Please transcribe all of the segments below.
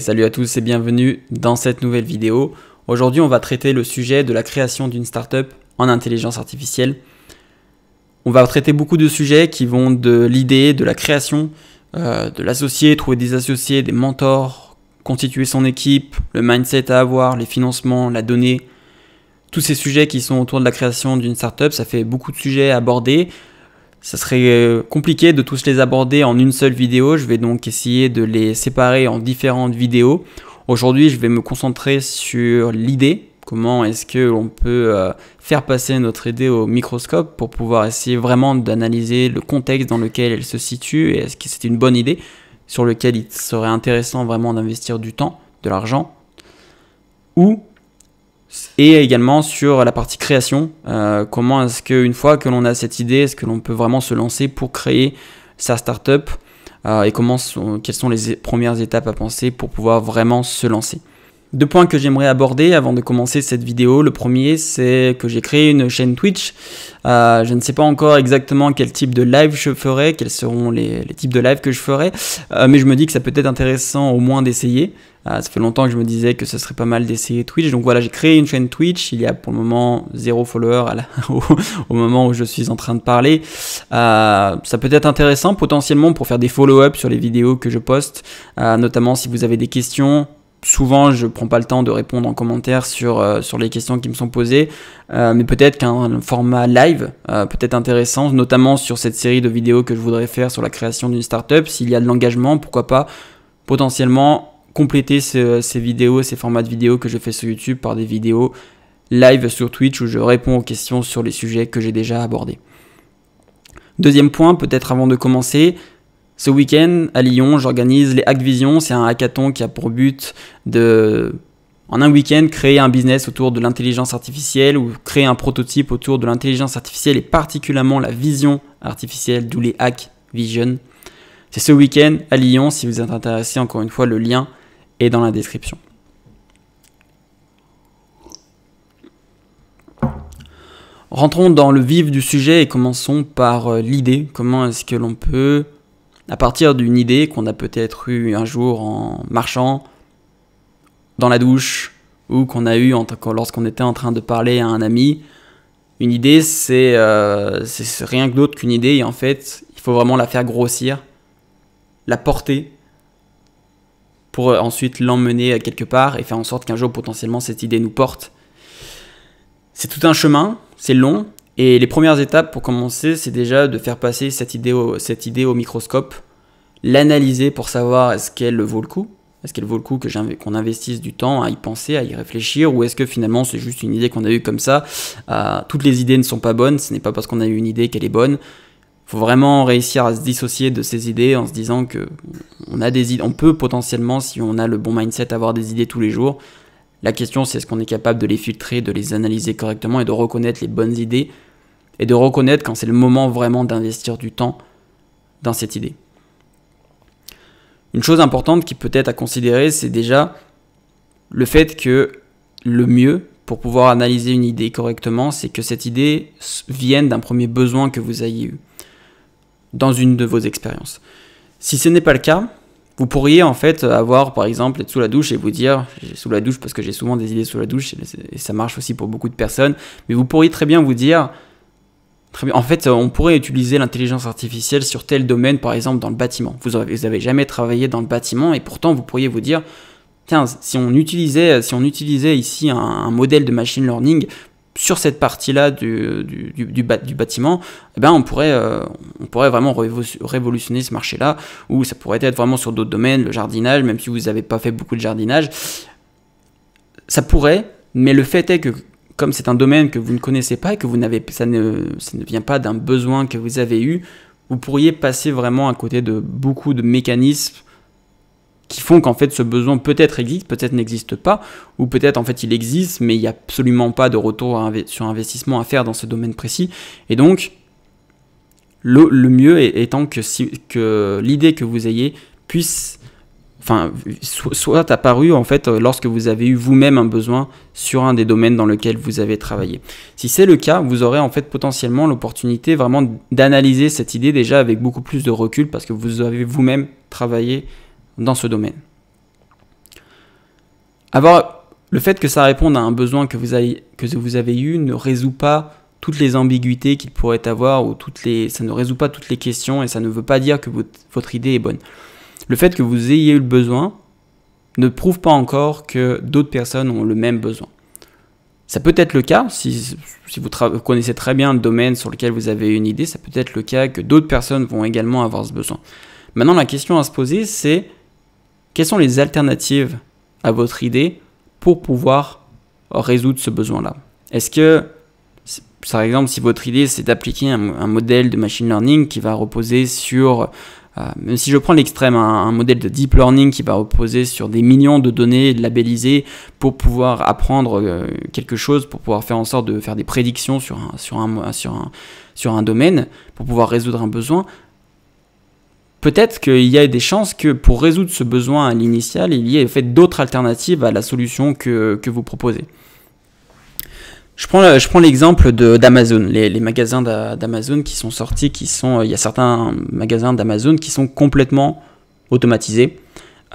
salut à tous et bienvenue dans cette nouvelle vidéo. Aujourd'hui, on va traiter le sujet de la création d'une startup en intelligence artificielle. On va traiter beaucoup de sujets qui vont de l'idée, de la création, euh, de l'associer, trouver des associés, des mentors, constituer son équipe, le mindset à avoir, les financements, la donnée. Tous ces sujets qui sont autour de la création d'une startup, ça fait beaucoup de sujets à aborder. Ça serait euh, compliqué de tous les aborder en une seule vidéo, je vais donc essayer de les séparer en différentes vidéos. Aujourd'hui, je vais me concentrer sur l'idée, comment est-ce que l'on peut euh, faire passer notre idée au microscope pour pouvoir essayer vraiment d'analyser le contexte dans lequel elle se situe et est-ce que c'est une bonne idée sur lequel il serait intéressant vraiment d'investir du temps, de l'argent ou et également sur la partie création. Euh, comment est-ce qu'une fois que l'on a cette idée, est-ce que l'on peut vraiment se lancer pour créer sa startup euh, et comment quelles sont les premières étapes à penser pour pouvoir vraiment se lancer. Deux points que j'aimerais aborder avant de commencer cette vidéo. Le premier, c'est que j'ai créé une chaîne Twitch. Euh, je ne sais pas encore exactement quel type de live je ferai, quels seront les, types de live que je ferai, mais je me dis que ça peut être intéressant au moins d'essayer. Euh, ça fait longtemps que je me disais que ce serait pas mal d'essayer Twitch. Donc voilà, j'ai créé une chaîne Twitch. Il y a pour le moment zéro follower au, moment où je suis en train de parler. Euh, ça peut être intéressant potentiellement pour faire des follow-up sur les vidéos que je poste, euh, notamment si vous avez des questions. Souvent, je ne prends pas le temps de répondre en commentaire sur, sur les questions qui me sont posées, mais peut-être qu'un format live peut être intéressant, notamment sur cette série de vidéos que je voudrais faire sur la création d'une startup. S'il y a de l'engagement, pourquoi pas potentiellement compléter ces vidéos, ces formats de vidéos que je fais sur YouTube par des vidéos live sur Twitch où je réponds aux questions sur les sujets que j'ai déjà abordés. Deuxième point, peut-être avant de commencer, ce week-end à Lyon, j'organise les Hack Vision. C'est un hackathon qui a pour but de, en un week-end, créer un business autour de l'intelligence artificielle ou créer un prototype autour de l'intelligence artificielle et particulièrement la vision artificielle, d'où les Hack Vision. C'est ce week-end à Lyon. Si vous êtes intéressé, encore une fois, le lien et dans la description. Rentrons dans le vif du sujet et commençons par euh, l'idée. Comment est-ce que l'on peut, à partir d'une idée qu'on a peut-être eue un jour en marchant, dans la douche, ou qu'on a eue lorsqu'on était en train de parler à un ami, une idée euh, c'est rien que d'autre qu'une idée et en fait il faut vraiment la faire grossir, la porter pour euh, ensuite l'emmener euh, quelque part et faire en sorte qu'un jour potentiellement cette idée nous porte. C'est tout un chemin, c'est long, et les premières étapes pour commencer, c'est déjà de faire passer cette idée au, cette idée au microscope, l'analyser pour savoir est-ce qu'elle vaut le coup, est-ce qu'elle vaut le coup que qu'on investisse du temps à y penser, à y réfléchir, ou est-ce que finalement c'est juste une idée qu'on a eue comme ça euh, Toutes les idées ne sont pas bonnes, ce n'est pas parce qu'on a eu une idée qu'elle est bonne faut vraiment réussir à se dissocier de ces idées en se disant que on a des on peut potentiellement, si on a le bon mindset, avoir des idées tous les jours. La question, c'est est-ce qu'on est capable de les filtrer, de les analyser correctement et de reconnaître les bonnes idées et de reconnaître quand c'est le moment vraiment d'investir du temps dans cette idée. Une chose importante qui peut être à considérer, c'est déjà le fait que le mieux pour pouvoir analyser une idée correctement, c'est que cette idée vienne d'un premier besoin que vous ayez eu dans une de vos expériences. Si ce n'est pas le cas, vous pourriez en fait avoir, par exemple, être sous la douche et vous dire, sous la douche parce que j'ai souvent des idées sous la douche et ça marche aussi pour beaucoup de personnes, mais vous pourriez très bien vous dire, très bien, en fait, on pourrait utiliser l'intelligence artificielle sur tel domaine, par exemple dans le bâtiment. Vous n'avez jamais travaillé dans le bâtiment et pourtant vous pourriez vous dire, tiens, si on utilisait, si on utilisait ici un modèle de machine learning sur cette partie-là du, du, du, bâtiment, eh ben on, pourrait, euh, on pourrait vraiment révolutionner ce marché-là, ou ça pourrait être vraiment sur d'autres domaines, le jardinage, même si vous n'avez pas fait beaucoup de jardinage. Ça pourrait, mais le fait est que comme c'est un domaine que vous ne connaissez pas et que vous n'avez, ça ne, ça ne vient pas d'un besoin que vous avez eu, vous pourriez passer vraiment à côté de beaucoup de mécanismes qui font qu'en fait ce besoin peut-être existe, peut-être n'existe pas, ou peut-être en fait il existe, mais il n'y a absolument pas de retour sur investissement à faire dans ce domaine précis. Et donc, le, mieux étant que, si, que l'idée que vous ayez puisse, enfin, soit apparue en fait euh, lorsque vous avez eu vous-même un besoin sur un des domaines dans lequel vous avez travaillé. Si c'est le cas, vous aurez en fait potentiellement l'opportunité vraiment d'analyser cette idée déjà avec beaucoup plus de recul parce que vous avez vous-même travaillé dans ce domaine. Avoir le fait que ça réponde à un besoin que vous, avez, que vous avez eu ne résout pas toutes les ambiguïtés qu'il pourrait avoir ou toutes les, ça ne résout pas toutes les questions et ça ne veut pas dire que votre, idée est bonne. Le fait que vous ayez eu le besoin ne prouve pas encore que d'autres personnes ont le même besoin. Ça peut être le cas, si, si vous connaissez très bien le domaine sur lequel vous avez une idée, ça peut être le cas que d'autres personnes vont également avoir ce besoin. Maintenant, la question à se poser, c'est quelles sont les alternatives à votre idée pour pouvoir résoudre ce besoin-là Est-ce que, par exemple, si votre idée c'est d'appliquer un, modèle de machine learning qui va reposer sur, euh, si je prends l'extrême, un, modèle de deep learning qui va reposer sur des millions de données labellisées pour pouvoir apprendre euh, quelque chose, pour pouvoir faire en sorte de faire des prédictions sur sur un, sur un, sur un domaine, pour pouvoir résoudre un besoin, Peut-être qu'il y a des chances que pour résoudre ce besoin à l'initial, il y ait fait d'autres alternatives à la solution que, vous proposez. Je prends, je prends l'exemple d'Amazon, les, magasins d'Amazon qui sont sortis, qui sont, il y a certains magasins d'Amazon qui sont complètement automatisés.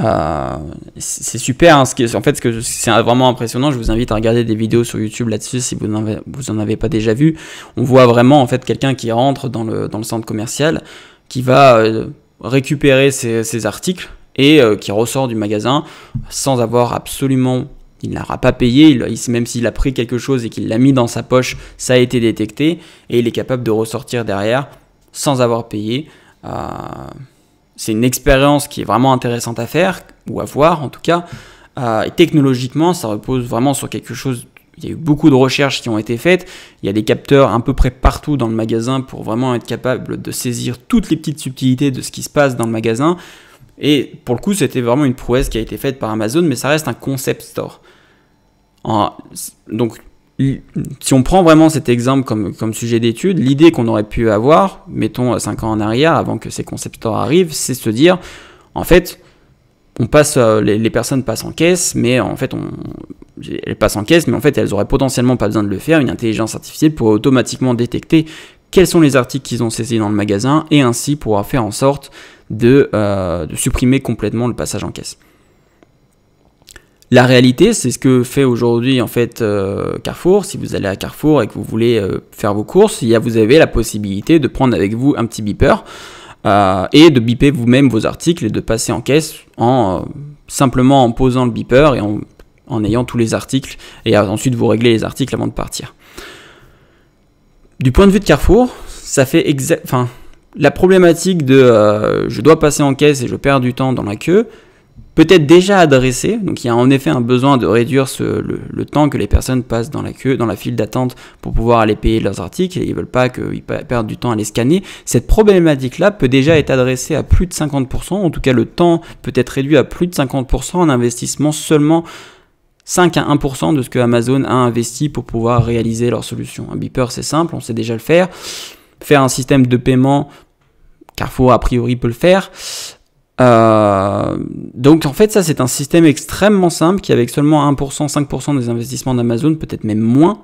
Euh, c'est super, hein, en fait, c'est vraiment impressionnant. Je vous invite à regarder des vidéos sur YouTube là-dessus si vous n'en avez, avez, pas déjà vu. On voit vraiment en fait quelqu'un qui rentre dans le, centre commercial, qui va euh, récupérer ces, articles et euh, qui ressort du magasin sans avoir absolument... Il n'aura pas payé, même s'il a pris quelque chose et qu'il l'a mis dans sa poche, ça a été détecté et il est capable de ressortir derrière sans avoir payé. Euh, c'est une expérience qui est vraiment intéressante à faire, ou à voir en tout cas. Euh, technologiquement, ça repose vraiment sur quelque chose il y a eu beaucoup de recherches qui ont été faites. Il y a des capteurs à peu près partout dans le magasin pour vraiment être capable de saisir toutes les petites subtilités de ce qui se passe dans le magasin. Et pour le coup, c'était vraiment une prouesse qui a été faite par Amazon, mais ça reste un concept store. donc, si on prend vraiment cet exemple comme, comme sujet d'étude, l'idée qu'on aurait pu avoir, mettons 5 euh, ans en arrière, avant que ces concept stores arrivent, c'est se dire, en fait, on passe, euh, les, les, personnes passent en caisse, mais en fait, on, elles passent en caisse, mais en fait elles auraient potentiellement pas besoin de le faire. Une intelligence artificielle pourrait automatiquement détecter quels sont les articles qu'ils ont saisis dans le magasin et ainsi pourra faire en sorte de, euh, supprimer complètement le passage en caisse. La réalité, c'est ce que fait aujourd'hui en fait euh, Carrefour. Si vous allez à Carrefour et que vous voulez euh, faire vos courses, il vous avez la possibilité de prendre avec vous un petit beeper et de biper vous-même vos articles et de passer en caisse en simplement en posant le beeper et en en ayant tous les articles, et ensuite vous régler les articles avant de partir. Du point de vue de Carrefour, ça fait exact... Enfin, la problématique de euh, je dois passer en caisse et je perds du temps dans la queue, peut-être déjà adressée, donc il y a en effet un besoin de réduire le, temps que les personnes passent dans la queue, dans la file d'attente pour pouvoir aller payer leurs articles, et ils veulent pas qu'ils perdent du temps à les scanner. Cette problématique-là peut déjà être adressée à plus de 50%, en tout cas le temps peut être réduit à plus de 50% en investissement seulement 5 à 1% de ce que Amazon a investi pour pouvoir réaliser leur solution. Un beeper, c'est simple, on sait déjà le faire. Faire un système de paiement, Carrefour a priori peut le faire. Euh, donc en fait ça c'est un système extrêmement simple qui avec seulement 1%, 5% des investissements d'Amazon, peut-être même moins,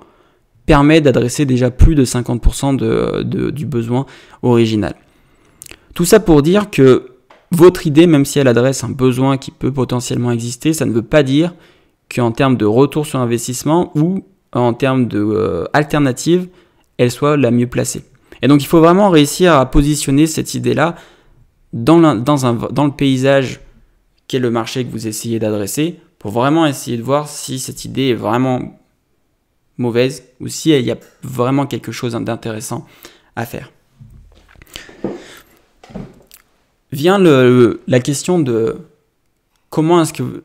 permet d'adresser déjà plus de 50% de, du besoin original. Tout ça pour dire que votre idée, même si elle adresse un besoin qui peut potentiellement exister, ça ne veut pas dire qu'en termes de retour sur investissement ou en termes d'alternative, euh, elle soit la mieux placée. Et donc il faut vraiment réussir à positionner cette idée-là dans, le paysage qu'est le marché que vous essayez d'adresser pour vraiment essayer de voir si cette idée est vraiment mauvaise ou si il y a vraiment quelque chose d'intéressant à faire. Vient le, la question de comment est-ce que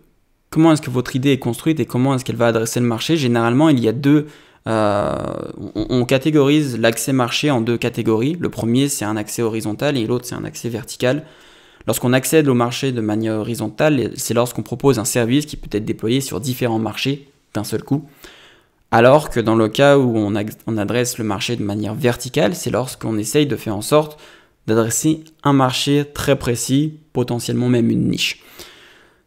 comment est-ce que votre idée est construite et comment est-ce qu'elle va adresser le marché. Généralement, il y a deux... Euh, on, catégorise l'accès marché en deux catégories. Le premier, c'est un accès horizontal et l'autre, c'est un accès vertical. Lorsqu'on accède au marché de manière horizontale, c'est lorsqu'on propose un service qui peut être déployé sur différents marchés d'un seul coup. Alors que dans le cas où on adresse le marché de manière verticale, c'est lorsqu'on essaye de faire en sorte d'adresser un marché très précis, potentiellement même une niche.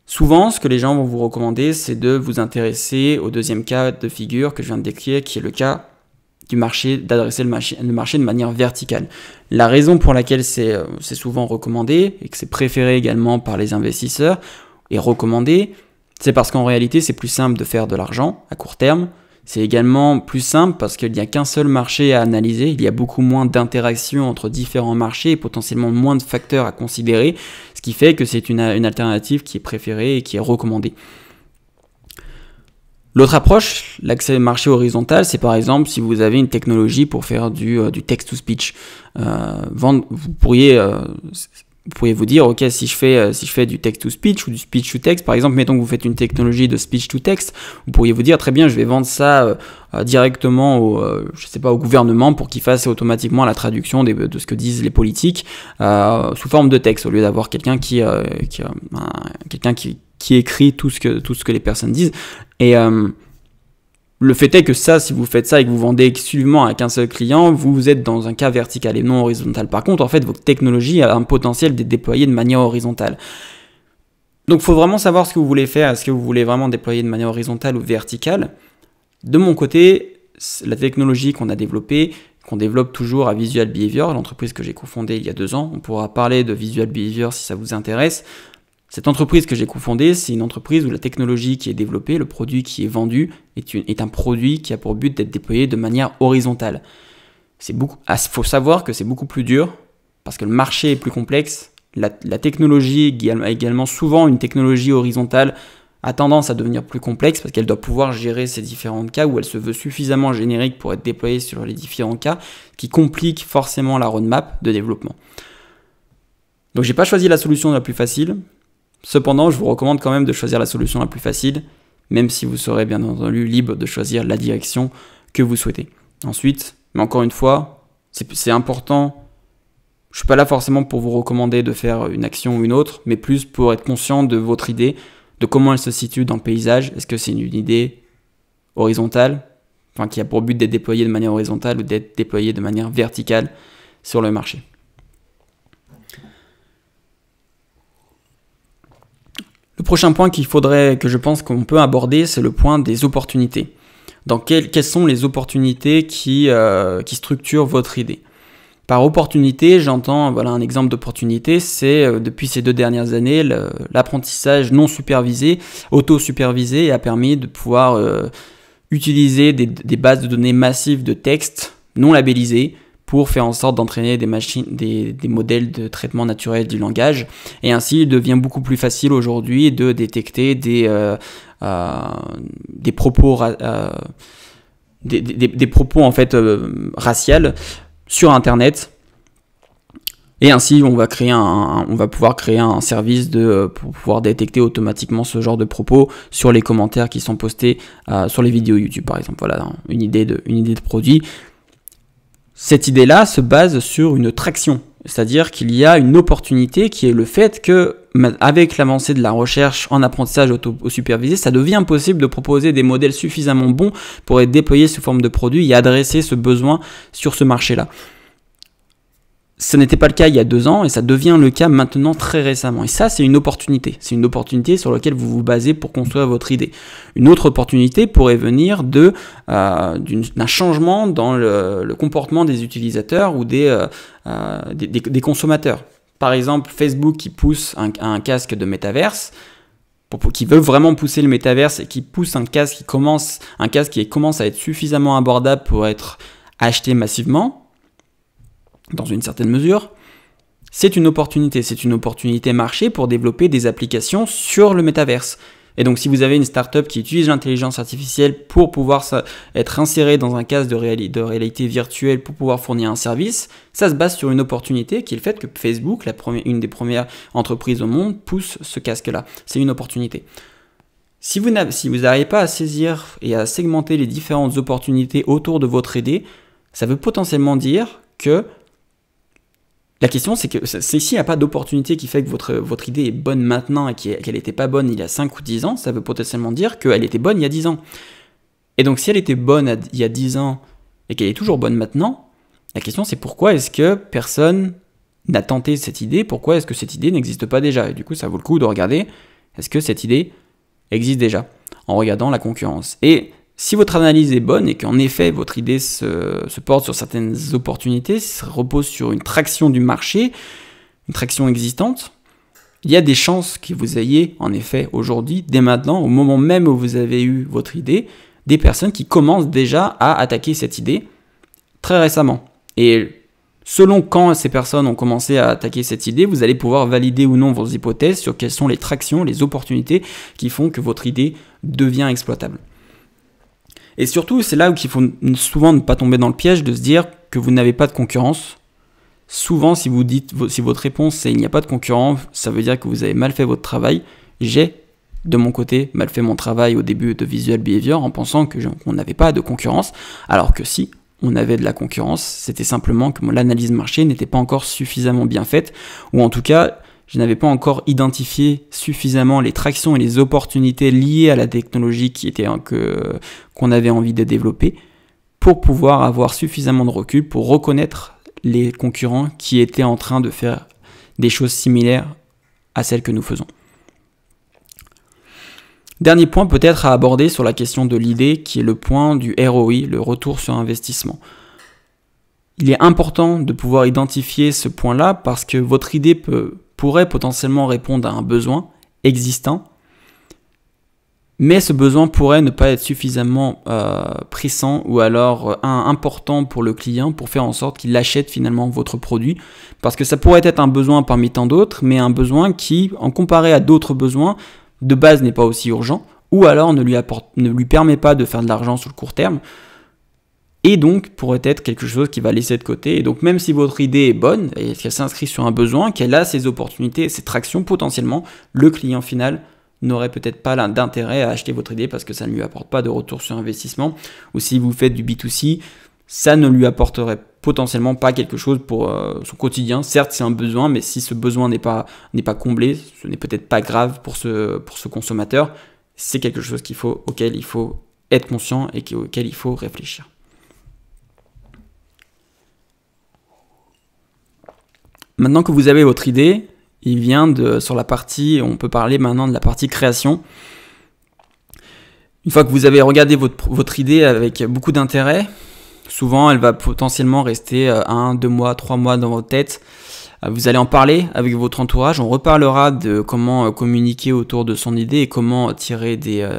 Souvent, ce que les gens vont vous recommander, c'est de vous intéresser au deuxième cas de figure que je viens de décrire, qui est le cas du marché, d'adresser le, marché de manière verticale. La raison pour laquelle euh, c'est souvent recommandé, et que c'est préféré également par les investisseurs, et recommandé, c'est parce qu'en réalité, c'est plus simple de faire de l'argent à court terme. C'est également plus simple parce qu'il n'y a qu'un seul marché à analyser, il y a beaucoup moins d'interactions entre différents marchés et potentiellement moins de facteurs à considérer, ce qui fait que c'est une, alternative qui est préférée et qui est recommandée. L'autre approche, l'accès au marché horizontal, c'est par exemple si vous avez une technologie pour faire du, euh, text-to-speech. Euh, vous pourriez, euh, vous pouvez vous dire, ok, si je fais, euh, si je fais du text-to-speech ou du speech-to-text, par exemple, mettons que vous faites une technologie de speech-to-text, vous pourriez vous dire, très bien, je vais vendre ça euh, euh, directement au, je sais pas, au gouvernement pour qu'il fasse automatiquement la traduction de ce que disent les politiques sous forme de texte, au lieu d'avoir quelqu'un qui, quelqu'un qui, écrit tout ce que, tout ce que les personnes disent. Et, le fait est que ça, si vous faites ça et que vous vendez exclusivement à un seul client, vous êtes dans un cas vertical et non horizontal. Par contre, en fait, votre technologie a un potentiel d'être déployée de manière horizontale. Donc, il faut vraiment savoir ce que vous voulez faire. Est-ce que vous voulez vraiment déployer de manière horizontale ou verticale De mon côté, la technologie qu'on a développée, qu'on développe toujours à Visual Behavior, l'entreprise que j'ai cofondée il y a deux ans, on pourra parler de Visual Behavior si ça vous intéresse. Cette entreprise que j'ai cofondée, c'est une entreprise où la technologie qui est développée, le produit qui est vendu, est, un produit qui a pour but d'être déployé de manière horizontale. Il ah, faut savoir que c'est beaucoup plus dur parce que le marché est plus complexe. La, technologie a également souvent une technologie horizontale a tendance à devenir plus complexe parce qu'elle doit pouvoir gérer ces différents cas où elle se veut suffisamment générique pour être déployée sur les différents cas, qui complique forcément la roadmap de développement. Donc j'ai pas choisi la solution la plus facile, Cependant, je vous recommande quand même de choisir la solution la plus facile, même si vous serez bien entendu libre de choisir la direction que vous souhaitez. Ensuite, mais encore une fois, c'est important. Je suis pas là forcément pour vous recommander de faire une action ou une autre, mais plus pour être conscient de votre idée, de comment elle se situe dans le paysage. Est-ce que c'est une idée horizontale, enfin qui a pour but d'être déployée de manière horizontale ou d'être déployée de manière verticale sur le marché. prochain point qu'il faudrait, que je pense qu'on peut aborder, c'est le point des opportunités. Dans quelles, sont les opportunités qui, euh, structurent votre idée Par opportunité, j'entends, voilà, un exemple d'opportunité, c'est euh, depuis ces deux dernières années, l'apprentissage non supervisé, auto-supervisé, a permis de pouvoir euh, utiliser des, bases de données massives de textes non labellisés pour faire en sorte d'entraîner des machines, des, modèles de traitement naturel du langage. Et ainsi, il devient beaucoup plus facile aujourd'hui de détecter des, euh, euh, des propos, euh, des, des, propos en fait euh, raciales sur Internet. Et ainsi, on va créer un, on va pouvoir créer un service de pour pouvoir détecter automatiquement ce genre de propos sur les commentaires qui sont postés sur les vidéos YouTube, par exemple. Voilà, une idée de, une idée de produit. Cette idée-là se base sur une traction, c'est-à-dire qu'il y a une opportunité qui est le fait que avec l'avancée de la recherche en apprentissage auto-supervisé, ça devient possible de proposer des modèles suffisamment bons pour être déployés sous forme de produits et adresser ce besoin sur ce marché-là ce n'était pas le cas il y a deux ans et ça devient le cas maintenant très récemment. Et ça, c'est une opportunité. C'est une opportunité sur laquelle vous vous basez pour construire votre idée. Une autre opportunité pourrait venir de euh, d'un changement dans le, comportement des utilisateurs ou euh, euh, des, des, consommateurs. Par exemple, Facebook qui pousse un, casque de métaverse qui veut vraiment pousser le métaverse et qui pousse un casque qui commence, un casque qui commence à être suffisamment abordable pour être acheté massivement, dans une certaine mesure, c'est une opportunité. C'est une opportunité marché pour développer des applications sur le métaverse. Et donc, si vous avez une startup qui utilise l'intelligence artificielle pour pouvoir être insérée dans un casque de, réalité virtuelle pour pouvoir fournir un service, ça se base sur une opportunité qui est le fait que Facebook, une des premières entreprises au monde, pousse ce casque-là. C'est une opportunité. Si vous n'arrivez pas à saisir et à segmenter les différentes opportunités autour de votre idée, ça veut potentiellement dire que la question, c'est que si il n'y a pas d'opportunité qui fait que votre, votre idée est bonne maintenant et qu'elle n'était pas bonne il y a 5 ou 10 ans, ça veut potentiellement dire qu'elle était bonne il y a 10 ans. Et donc, si elle était bonne il y a 10 ans et qu'elle est toujours bonne maintenant, la question, c'est pourquoi est-ce que personne n'a tenté cette idée Pourquoi est-ce que cette idée n'existe pas déjà Et du coup, ça vaut le coup de regarder est-ce que cette idée existe déjà en regardant la concurrence. Et si votre analyse est bonne et qu'en effet votre idée se, porte sur certaines opportunités, se repose sur une traction du marché, une traction existante, il y a des chances que vous ayez en effet aujourd'hui, dès maintenant, au moment même où vous avez eu votre idée, des personnes qui commencent déjà à attaquer cette idée très récemment. Et selon quand ces personnes ont commencé à attaquer cette idée, vous allez pouvoir valider ou non vos hypothèses sur quelles sont les tractions, les opportunités qui font que votre idée devient exploitable. Et surtout, c'est là où il faut souvent ne pas tomber dans le piège de se dire que vous n'avez pas de concurrence. Souvent, si vous dites, si votre réponse c'est il n'y a pas de concurrence, ça veut dire que vous avez mal fait votre travail. J'ai, de mon côté, mal fait mon travail au début de Visual Behavior en pensant que qu'on n'avait pas de concurrence, alors que si, on avait de la concurrence. C'était simplement que l'analyse marché n'était pas encore suffisamment bien faite, ou en tout cas, je n'avais pas encore identifié suffisamment les tractions et les opportunités liées à la technologie qui était hein, que qu'on avait envie de développer pour pouvoir avoir suffisamment de recul pour reconnaître les concurrents qui étaient en train de faire des choses similaires à celles que nous faisons. Dernier point peut-être à aborder sur la question de l'idée qui est le point du ROI, le retour sur investissement. Il est important de pouvoir identifier ce point-là parce que votre idée peut pourrait potentiellement répondre à un besoin existant, mais ce besoin pourrait ne pas être suffisamment euh, pressant ou alors euh, important pour le client pour faire en sorte qu'il achète finalement votre produit. Parce que ça pourrait être un besoin parmi tant d'autres, mais un besoin qui, en comparé à d'autres besoins, de base n'est pas aussi urgent, ou alors ne lui, apporte, ne lui permet pas de faire de l'argent sur le court terme, et donc pourrait être quelque chose qui va laisser de côté. Et donc même si votre idée est bonne et qu'elle s'inscrit sur un besoin, qu'elle a ses opportunités, ses tractions potentiellement, le client final n'aurait peut-être pas d'intérêt à acheter votre idée parce que ça ne lui apporte pas de retour sur investissement. Ou si vous faites du B2C, ça ne lui apporterait potentiellement pas quelque chose pour euh, son quotidien. Certes, c'est un besoin, mais si ce besoin n'est pas, pas comblé, ce n'est peut-être pas grave pour ce, pour ce consommateur. C'est quelque chose qu'il faut, auquel il faut être conscient et auquel il faut réfléchir. Maintenant que vous avez votre idée, il vient de, sur la partie, on peut parler maintenant de la partie création. Une fois que vous avez regardé votre, idée avec beaucoup d'intérêt, souvent elle va potentiellement rester euh, un, deux mois, trois mois dans votre tête. Euh, vous allez en parler avec votre entourage, on reparlera de comment euh, communiquer autour de son idée et comment tirer des,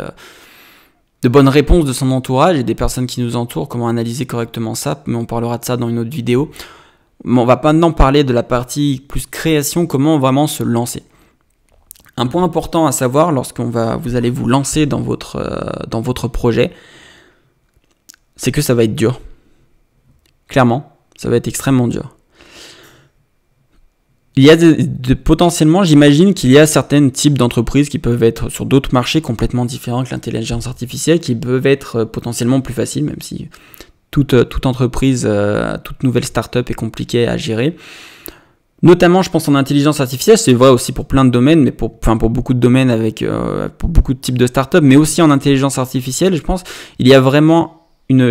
de bonnes réponses de son entourage et des personnes qui nous entourent, comment analyser correctement ça, mais on parlera de ça dans une autre vidéo on va maintenant parler de la partie plus création, comment vraiment se lancer. Un point important à savoir lorsqu'on va, vous allez vous lancer dans votre, euh, dans votre projet, c'est que ça va être dur. Clairement, ça va être extrêmement dur. Il y a potentiellement, j'imagine qu'il y a certains types d'entreprises qui peuvent être sur d'autres marchés complètement différents que l'intelligence artificielle, qui peuvent être euh, potentiellement plus faciles, même si toute, euh, toute entreprise, euh, toute nouvelle start-up est compliquée à gérer. Notamment, je pense en intelligence artificielle, c'est vrai aussi pour plein de domaines, mais pour, enfin, pour beaucoup de domaines avec, euh, pour beaucoup de types de start-up, mais aussi en intelligence artificielle, je pense, il y a vraiment une,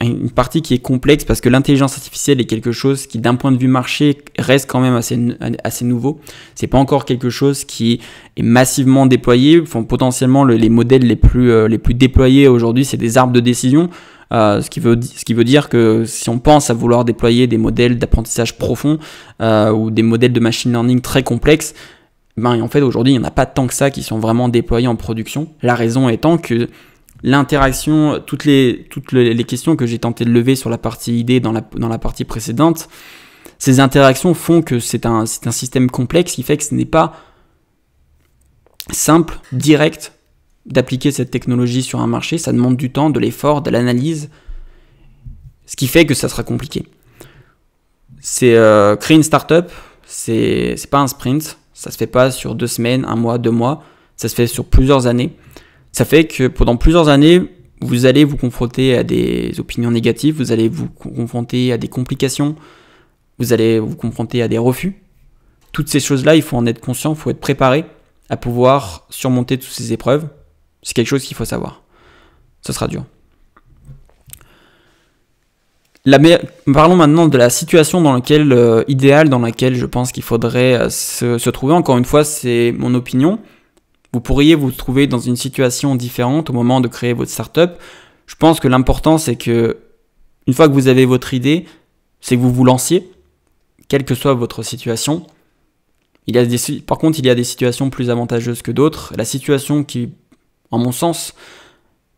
une, partie qui est complexe parce que l'intelligence artificielle est quelque chose qui, d'un point de vue marché, reste quand même assez, assez nouveau. C'est pas encore quelque chose qui est massivement déployé. Enfin, potentiellement, les modèles les plus, les plus déployés aujourd'hui, c'est des arbres de décision. Euh, ce, qui veut, ce qui veut dire que si on pense à vouloir déployer des modèles d'apprentissage profond euh, ou des modèles de machine learning très complexes, ben, en fait aujourd'hui il n'y en a pas tant que ça qui sont vraiment déployés en production. La raison étant que l'interaction, toutes les, toutes les questions que j'ai tenté de lever sur la partie idée dans la, dans la partie précédente, ces interactions font que c'est un, un système complexe qui fait que ce n'est pas simple, direct d'appliquer cette technologie sur un marché, ça demande du temps, de l'effort, de l'analyse, ce qui fait que ça sera compliqué. C'est euh, créer une startup, c'est pas un sprint, ça se fait pas sur deux semaines, un mois, deux mois, ça se fait sur plusieurs années. Ça fait que pendant plusieurs années, vous allez vous confronter à des opinions négatives, vous allez vous confronter à des complications, vous allez vous confronter à des refus. Toutes ces choses-là, il faut en être conscient, il faut être préparé à pouvoir surmonter toutes ces épreuves c'est quelque chose qu'il faut savoir. Ce sera dur. La Parlons maintenant de la situation dans laquelle, euh, idéale dans laquelle je pense qu'il faudrait euh, se, trouver. Encore une fois, c'est mon opinion. Vous pourriez vous trouver dans une situation différente au moment de créer votre startup. Je pense que l'important, c'est que, une fois que vous avez votre idée, c'est que vous vous lanciez, quelle que soit votre situation. Il y a par contre, il y a des situations plus avantageuses que d'autres. La situation qui en mon sens,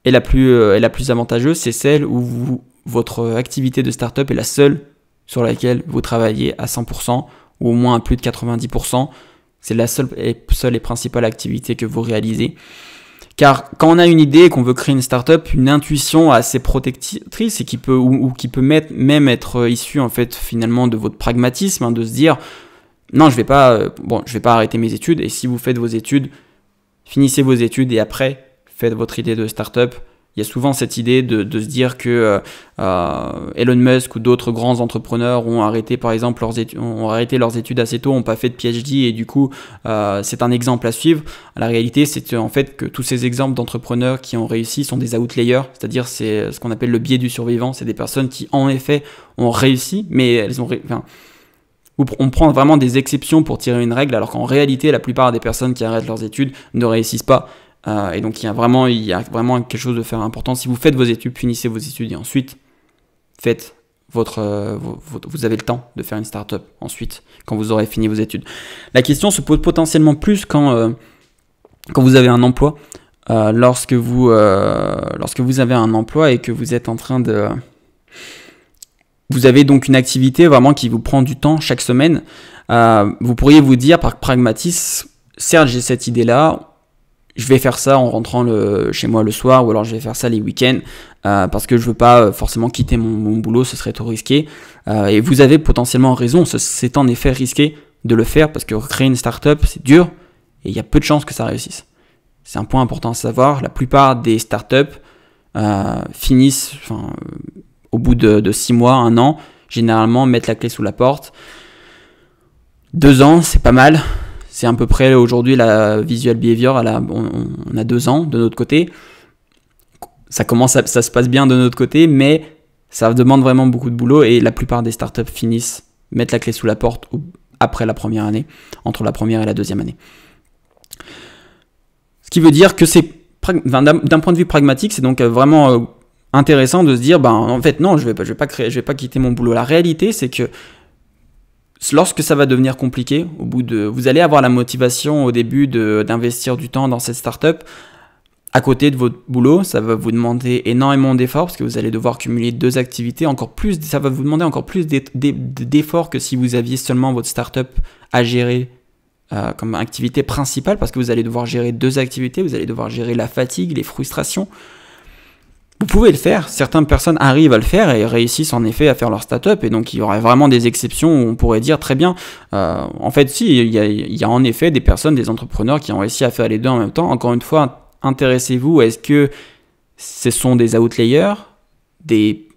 est la plus, euh, est la plus avantageuse, c'est celle où votre activité de start-up est la seule sur laquelle vous travaillez à 100% ou au moins à plus de 90%. C'est la seule et, seule et principale activité que vous réalisez. Car quand on a une idée et qu'on veut créer une start-up, une intuition assez protectrice et qui peut ou, qui peut mettre, même être euh, issue en fait finalement de votre pragmatisme, hein, de se dire non je vais pas euh, bon je vais pas arrêter mes études et si vous faites vos études finissez vos études et après, faites votre idée de start-up. Il y a souvent cette idée de, se dire que euh, euh, Elon Musk ou d'autres grands entrepreneurs ont arrêté par exemple leurs études, ont arrêté leurs études assez tôt, ont pas fait de PhD et du coup euh, c'est un exemple à suivre. La réalité c'est en fait que tous ces exemples d'entrepreneurs qui ont réussi sont des outlayers, c'est-à-dire c'est ce qu'on appelle le biais du survivant, c'est des personnes qui en effet ont réussi mais elles ont, on prend vraiment des exceptions pour tirer une règle, alors qu'en réalité, la plupart des personnes qui arrêtent leurs études ne réussissent pas. Euh, et donc, il y, a vraiment, il vraiment quelque chose de faire important. Si vous faites vos études, finissez vos études et ensuite, faites euh, votre, vous avez le temps de faire une start-up ensuite, quand vous aurez fini vos études. La question se pose potentiellement plus quand, euh, quand vous avez un emploi. lorsque, vous, lorsque vous avez un emploi et que vous êtes en train de vous avez donc une activité vraiment qui vous prend du temps chaque semaine. Euh, vous pourriez vous dire par pragmatisme, certes j'ai cette idée-là, je vais faire ça en rentrant le, chez moi le soir ou alors je vais faire ça les week-ends euh, parce que je veux pas euh, forcément quitter mon, boulot, ce serait trop risqué. et vous avez potentiellement raison, c'est en effet risqué de le faire parce que créer une startup c'est dur et il y a peu de chances que ça réussisse. C'est un point important à savoir. La plupart des startups finissent, enfin, au bout de, six mois, un an, généralement mettre la clé sous la porte. Deux ans, c'est pas mal. C'est à peu près aujourd'hui la visual behavior. on, a deux ans de notre côté. Ça commence, ça se passe bien de notre côté, mais ça demande vraiment beaucoup de boulot et la plupart des startups finissent mettre la clé sous la porte après la première année, entre la première et la deuxième année. Ce qui veut dire que c'est d'un point de vue pragmatique, c'est donc euh, vraiment euh, intéressant de se dire, ben, en fait, non, je vais pas, je vais pas créer, je vais pas quitter mon boulot. La réalité, c'est que lorsque ça va devenir compliqué, au bout de, vous allez avoir la motivation au début d'investir du temps dans cette startup. À côté de votre boulot, ça va vous demander énormément d'efforts parce que vous allez devoir cumuler deux activités, encore plus, ça va vous demander encore plus d'efforts que si vous aviez seulement votre startup à gérer euh, comme activité principale parce que vous allez devoir gérer deux activités, vous allez devoir gérer la fatigue, les frustrations, vous pouvez le faire, certaines personnes arrivent à le faire et réussissent en effet à faire leur start-up, et donc il y aurait vraiment des exceptions où on pourrait dire très bien, euh, en fait si, il y, a, en effet des personnes, des entrepreneurs qui ont réussi à faire les deux en même temps. Encore une fois, intéressez-vous, est-ce que ce sont des outlayers, des...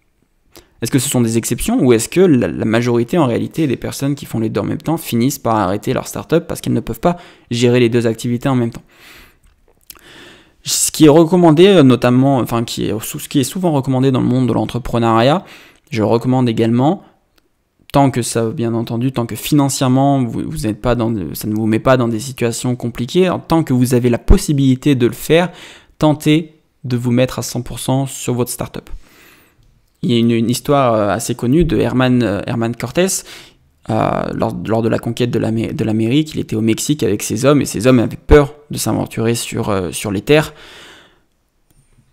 est-ce que ce sont des exceptions, ou est-ce que la, majorité en réalité des personnes qui font les deux en même temps finissent par arrêter leur start-up parce qu'elles ne peuvent pas gérer les deux activités en même temps ce qui est recommandé, euh, notamment, enfin, qui est, ce qui est souvent recommandé dans le monde de l'entrepreneuriat, je recommande également, tant que ça, bien entendu, tant que financièrement, vous, pas dans, ça ne vous met pas dans des situations compliquées, tant que vous avez la possibilité de le faire, tentez de vous mettre à 100% sur votre startup. Il y a une, histoire euh, assez connue de Herman, euh, Herman Cortés euh, lors, de la conquête de l'Amérique, il était au Mexique avec ses hommes et ses hommes avaient peur de s'aventurer sur, euh, sur les terres.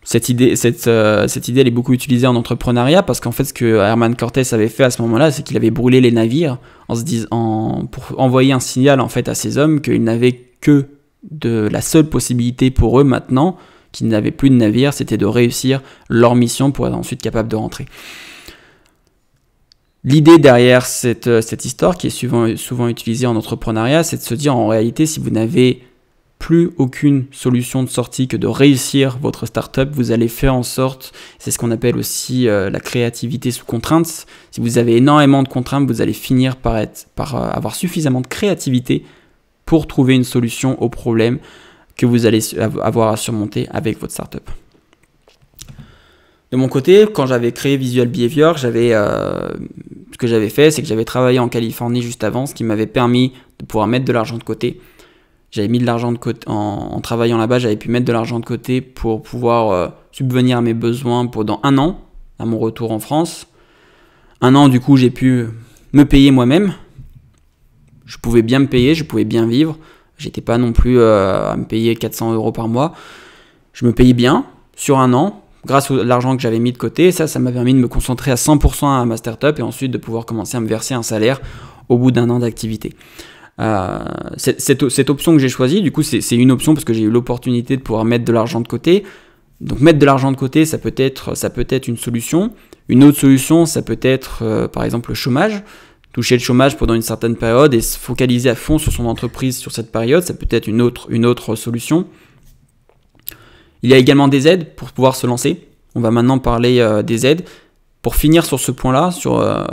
Cette idée, euh, cette, idée, elle est beaucoup utilisée en entrepreneuriat parce qu'en fait, ce que Herman Cortés avait fait à ce moment-là, c'est qu'il avait brûlé les navires en se disant, pour envoyer un signal en fait à ses hommes qu'ils n'avaient que de la seule possibilité pour eux maintenant, qu'ils n'avaient plus de navire, c'était de réussir leur mission pour être ensuite capable de rentrer. L'idée derrière euh, cette, histoire, qui est souvent, souvent utilisée en entrepreneuriat, c'est de se dire en réalité, si vous n'avez plus aucune solution de sortie que de réussir votre startup, vous allez faire en sorte, c'est ce qu'on appelle aussi euh, la créativité sous contrainte, si vous avez énormément de contraintes, vous allez finir par, être, par euh, avoir suffisamment de créativité pour trouver une solution au problème que vous allez avoir à surmonter avec votre startup. De mon côté, quand j'avais créé Visual Behavior, j'avais, euh, ce que j'avais fait, c'est que j'avais travaillé en Californie juste avant, ce qui m'avait permis de pouvoir mettre de l'argent de côté. J'avais mis de l'argent de côté en, travaillant là-bas, j'avais pu mettre de l'argent de côté pour pouvoir euh, subvenir à mes besoins pendant un an à mon retour en France. Un an, du coup, j'ai pu me payer moi-même. Je pouvais bien me payer, je pouvais bien vivre. J'étais pas non plus euh, à me payer 400 euros par mois. Je me payais bien sur un an grâce à l'argent que j'avais mis de côté. Ça, ça m'a permis de me concentrer à 100% à ma start-up et ensuite de pouvoir commencer à me verser un salaire au bout d'un an d'activité. Euh, cette, option que j'ai choisie, du coup, c'est une option parce que j'ai eu l'opportunité de pouvoir mettre de l'argent de côté. Donc mettre de l'argent de côté, ça peut être, ça peut être une solution. Une autre solution, ça peut être euh, par exemple le chômage. Toucher le chômage pendant une certaine période et se focaliser à fond sur son entreprise sur cette période, ça peut être une autre, une autre solution. Il y a également des aides pour pouvoir se lancer. On va maintenant parler euh, des aides. Pour finir sur ce point-là, sur euh,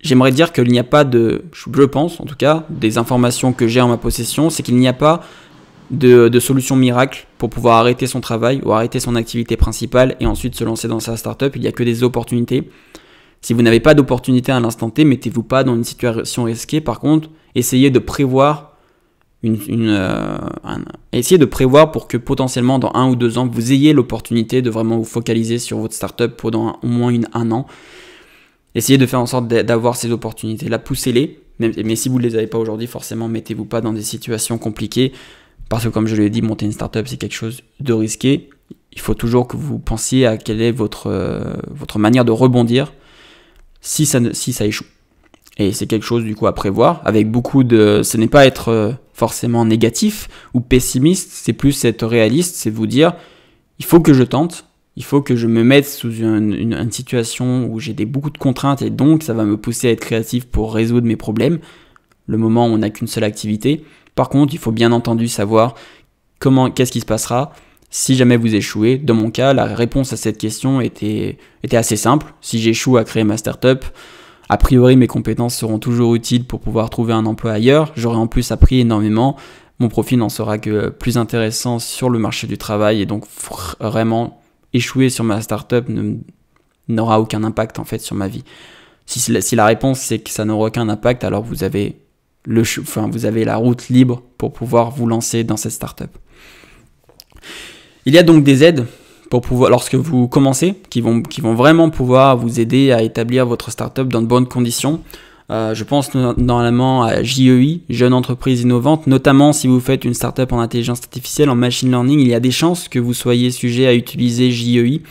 j'aimerais dire qu'il n'y a pas de, je pense en tout cas, des informations que j'ai en ma possession, c'est qu'il n'y a pas de, solution miracle pour pouvoir arrêter son travail ou arrêter son activité principale et ensuite se lancer dans sa startup. Il n'y a que des opportunités. Si vous n'avez pas d'opportunité à l'instant T, mettez-vous pas dans une situation risquée. Par contre, essayez de prévoir une, euh, essayez de prévoir pour que potentiellement dans un ou deux ans, vous ayez l'opportunité de vraiment vous focaliser sur votre startup pendant au moins un an. Essayez de faire en sorte d'avoir ces opportunités-là, poussez-les. Mais, si vous ne les avez pas aujourd'hui, forcément, mettez-vous pas dans des situations compliquées. Parce que comme je l'ai dit, monter une startup, c'est quelque chose de risqué. Il faut toujours que vous pensiez à quelle est votre, euh, votre manière de rebondir si ça, si ça échoue. Et c'est quelque chose du coup à prévoir, avec beaucoup de... Ce n'est pas être euh, forcément négatif ou pessimiste, c'est plus être réaliste, c'est vous dire, il faut que je tente, il faut que je me mette sous une, une, situation où j'ai des, beaucoup de contraintes et donc ça va me pousser à être créatif pour résoudre mes problèmes, le moment où on n'a qu'une seule activité. Par contre, il faut bien entendu savoir comment, qu'est-ce qui se passera si jamais vous échouez. Dans mon cas, la réponse à cette question était, était assez simple. Si j'échoue à créer ma startup, a priori, mes compétences seront toujours utiles pour pouvoir trouver un emploi ailleurs. J'aurai en plus appris énormément. Mon profil n'en sera que plus intéressant sur le marché du travail et donc vraiment échouer sur ma startup n'aura aucun impact en fait sur ma vie. Si la, réponse c'est que ça n'aura aucun impact, alors vous avez, le, vous avez la route libre pour pouvoir vous lancer dans cette startup. Il y a donc des aides lorsque vous commencez, qui vont, qui vont vraiment pouvoir vous aider à établir votre startup dans de bonnes conditions. Euh, je pense normalement à JEI, Jeune Entreprise Innovante, notamment si vous faites une startup en intelligence artificielle, en machine learning, il y a des chances que vous soyez sujet à utiliser JEI.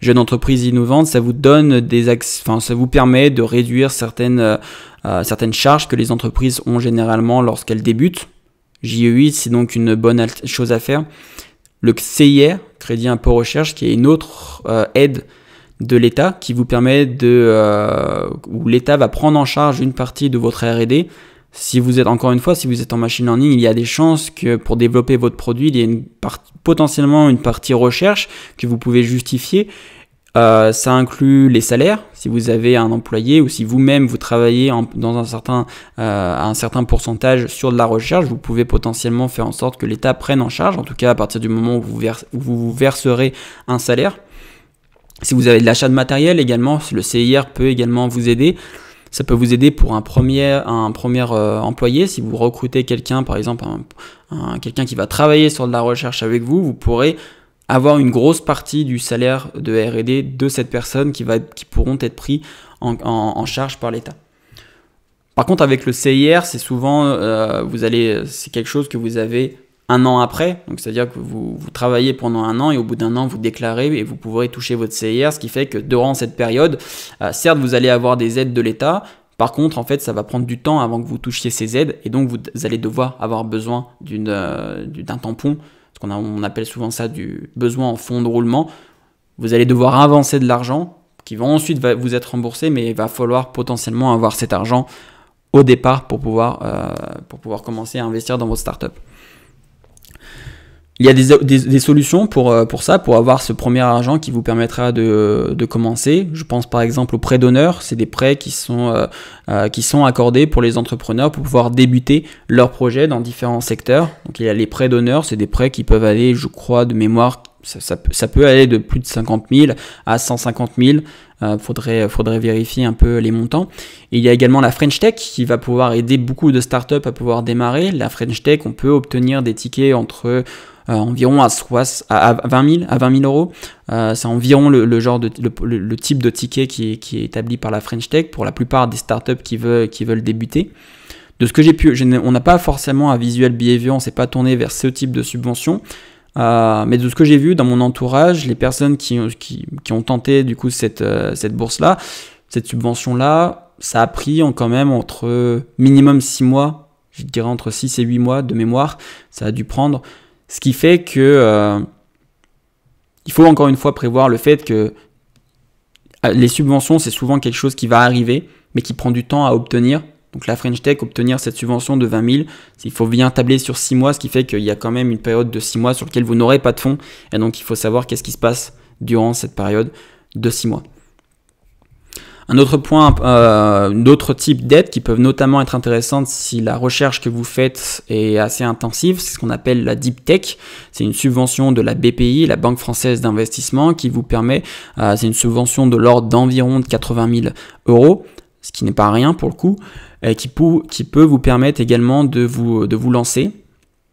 Jeune Entreprise Innovante, ça vous donne des enfin, ça vous permet de réduire certaines, euh, euh, certaines charges que les entreprises ont généralement lorsqu'elles débutent. JEI, c'est donc une bonne chose à faire le CIR, Crédit Impôt Recherche, qui est une autre euh, aide de l'État qui vous permet de... Euh, où l'État va prendre en charge une partie de votre RD. Si vous êtes, encore une fois, si vous êtes en machine learning, il y a des chances que pour développer votre produit, il y ait une part, potentiellement une partie recherche que vous pouvez justifier euh, ça inclut les salaires, si vous avez un employé ou si vous-même vous travaillez dans un certain, à euh, un certain pourcentage sur de la recherche, vous pouvez potentiellement faire en sorte que l'État prenne en charge, en tout cas à partir du moment où vous, vous verserez un salaire. Si vous avez de l'achat de matériel également, le CIR peut également vous aider. Ça peut vous aider pour un premier, un premier euh, employé. Si vous recrutez quelqu'un, par exemple, un, quelqu'un qui va travailler sur de la recherche avec vous, vous pourrez avoir une grosse partie du salaire de RD de cette personne qui, va, qui pourront être pris en, charge par l'État. Par contre, avec le CIR, c'est souvent, euh, c'est quelque chose que vous avez un an après. c'est-à-dire que vous, travaillez pendant un an et au bout d'un an, vous déclarez et vous pourrez toucher votre CIR, ce qui fait que durant cette période, euh, certes, vous allez avoir des aides de l'État. Par contre, en fait, ça va prendre du temps avant que vous touchiez ces aides et donc vous allez devoir avoir besoin euh, d'un tampon qu'on on appelle souvent ça du besoin en fonds de roulement, vous allez devoir avancer de l'argent qui va ensuite vous être remboursé, mais il va falloir potentiellement avoir cet argent au départ pour pouvoir, euh, pour pouvoir commencer à investir dans votre startup il y a des, des, solutions pour, euh, pour, ça, pour avoir ce premier argent qui vous permettra de, de commencer. Je pense par exemple aux prêts d'honneur, c'est des prêts qui sont, euh, euh, qui sont accordés pour les entrepreneurs pour pouvoir débuter leur projet dans différents secteurs. Donc il y a les prêts d'honneur, c'est des prêts qui peuvent aller, je crois, de mémoire, ça, peut aller de plus de 50 000 à 150 000. Euh, faudrait, faudrait vérifier un peu les montants. il y a également la French Tech qui va pouvoir aider beaucoup de startups à pouvoir démarrer. La French Tech, on peut obtenir des tickets entre euh, environ à, à, 20 000, à 20 000 euros. Euh, c'est environ le, genre de, le, type de ticket qui est, établi par la French Tech pour la plupart des startups qui veulent, qui veulent débuter. De ce que j'ai pu, on n'a pas forcément un visuel behavior, on s'est pas tourné vers ce type de subvention. Euh, mais de ce que j'ai vu dans mon entourage, les personnes qui, qui, ont tenté du coup cette, euh, cette bourse-là, cette subvention-là, ça a pris en, quand même entre minimum 6 mois, je dirais entre 6 et 8 mois de mémoire, ça a dû prendre ce qui fait que euh, il faut encore une fois prévoir le fait que euh, les subventions, c'est souvent quelque chose qui va arriver, mais qui prend du temps à obtenir. Donc la French Tech, obtenir cette subvention de 20 000, il faut bien tabler sur 6 mois, ce qui fait qu'il y a quand même une période de 6 mois sur laquelle vous n'aurez pas de fonds. Et donc il faut savoir qu'est-ce qui se passe durant cette période de 6 mois. Un autre point, euh, d'autres types d'aides qui peuvent notamment être intéressantes si la recherche que vous faites est assez intensive, c'est ce qu'on appelle la deep tech. C'est une subvention de la BPI, la Banque française d'investissement, qui vous permet, euh, c'est une subvention de l'ordre d'environ 80 000 euros, ce qui n'est pas rien pour le coup, et qui, qui peut vous permettre également de vous, de vous lancer.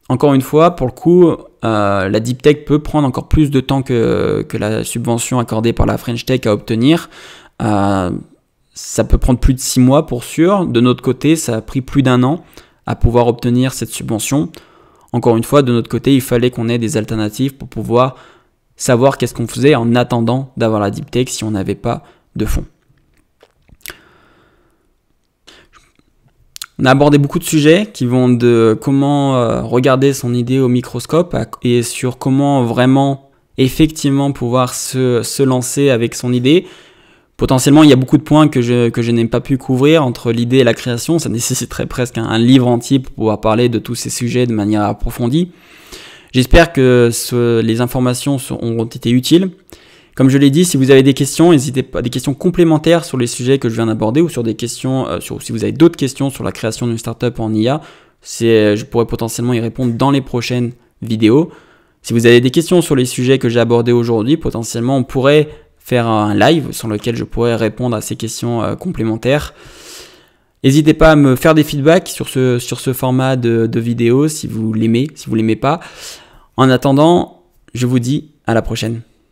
Encore une fois, pour le coup, euh, la deep tech peut prendre encore plus de temps que, que la subvention accordée par la French Tech à obtenir. Euh, ça peut prendre plus de six mois pour sûr. De notre côté, ça a pris plus d'un an à pouvoir obtenir cette subvention. Encore une fois, de notre côté, il fallait qu'on ait des alternatives pour pouvoir savoir qu'est-ce qu'on faisait en attendant d'avoir la deep tech si on n'avait pas de fonds. On a abordé beaucoup de sujets qui vont de comment euh, regarder son idée au microscope et sur comment vraiment effectivement pouvoir se, se lancer avec son idée, Potentiellement, il y a beaucoup de points que je, que je n'ai pas pu couvrir entre l'idée et la création. Ça nécessiterait presque un, livre entier pour pouvoir parler de tous ces sujets de manière approfondie. J'espère que ce, les informations ont été utiles. Comme je l'ai dit, si vous avez des questions, n'hésitez pas, des questions complémentaires sur les sujets que je viens d'aborder ou sur des questions, euh, si vous avez d'autres questions sur la création d'une startup en IA, euh, je pourrais potentiellement y répondre dans les prochaines vidéos. Si vous avez des questions sur les sujets que j'ai abordés aujourd'hui, potentiellement on pourrait faire un live sur lequel je pourrais répondre à ces questions euh, complémentaires. N'hésitez pas à me faire des feedbacks sur ce, sur ce format de, de vidéo si vous l'aimez, si vous l'aimez pas. En attendant, je vous dis à la prochaine.